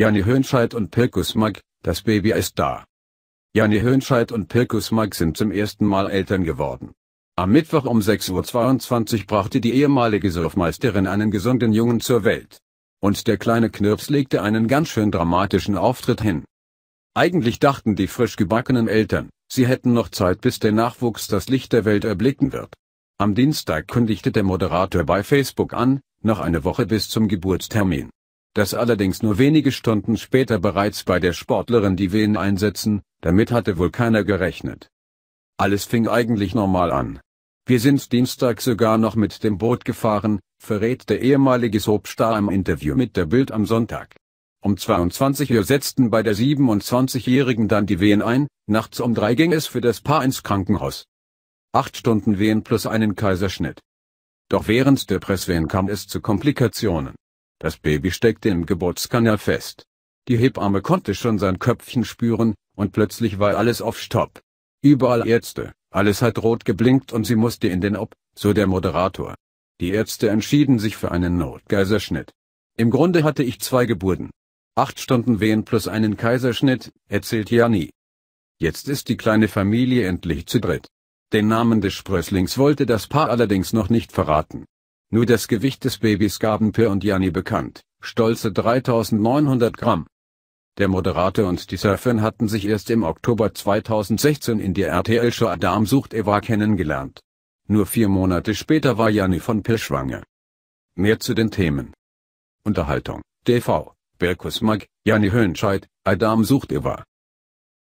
Janni Hönscheid und Pirkus Mack, das Baby ist da. Janni Hönscheid und Pirkus Mack sind zum ersten Mal Eltern geworden. Am Mittwoch um 6.22 Uhr brachte die ehemalige Surfmeisterin einen gesunden Jungen zur Welt. Und der kleine Knirps legte einen ganz schön dramatischen Auftritt hin. Eigentlich dachten die frisch gebackenen Eltern, sie hätten noch Zeit bis der Nachwuchs das Licht der Welt erblicken wird. Am Dienstag kündigte der Moderator bei Facebook an, noch eine Woche bis zum Geburtstermin das allerdings nur wenige Stunden später bereits bei der Sportlerin die Wehen einsetzen, damit hatte wohl keiner gerechnet. Alles fing eigentlich normal an. Wir sind Dienstag sogar noch mit dem Boot gefahren, verrät der ehemalige Soapstar im Interview mit der Bild am Sonntag. Um 22 Uhr setzten bei der 27-Jährigen dann die Wehen ein, nachts um drei ging es für das Paar ins Krankenhaus. Acht Stunden Wehen plus einen Kaiserschnitt. Doch während der Presswehen kam es zu Komplikationen. Das Baby steckte im Geburtskanal fest. Die Hebamme konnte schon sein Köpfchen spüren, und plötzlich war alles auf Stopp. Überall Ärzte, alles hat rot geblinkt und sie musste in den Ob, so der Moderator. Die Ärzte entschieden sich für einen Notgeiserschnitt. Im Grunde hatte ich zwei Geburten. Acht Stunden Wehen plus einen Kaiserschnitt, erzählt Jani. Jetzt ist die kleine Familie endlich zu dritt. Den Namen des Sprösslings wollte das Paar allerdings noch nicht verraten. Nur das Gewicht des Babys gaben Per und Jani bekannt, stolze 3900 Gramm. Der Moderator und die Surfin hatten sich erst im Oktober 2016 in der RTL-Show Adam sucht Eva kennengelernt. Nur vier Monate später war Jani von Per schwanger. Mehr zu den Themen. Unterhaltung, TV, Berkus Mag, Jani Hönscheid, Adam sucht Eva.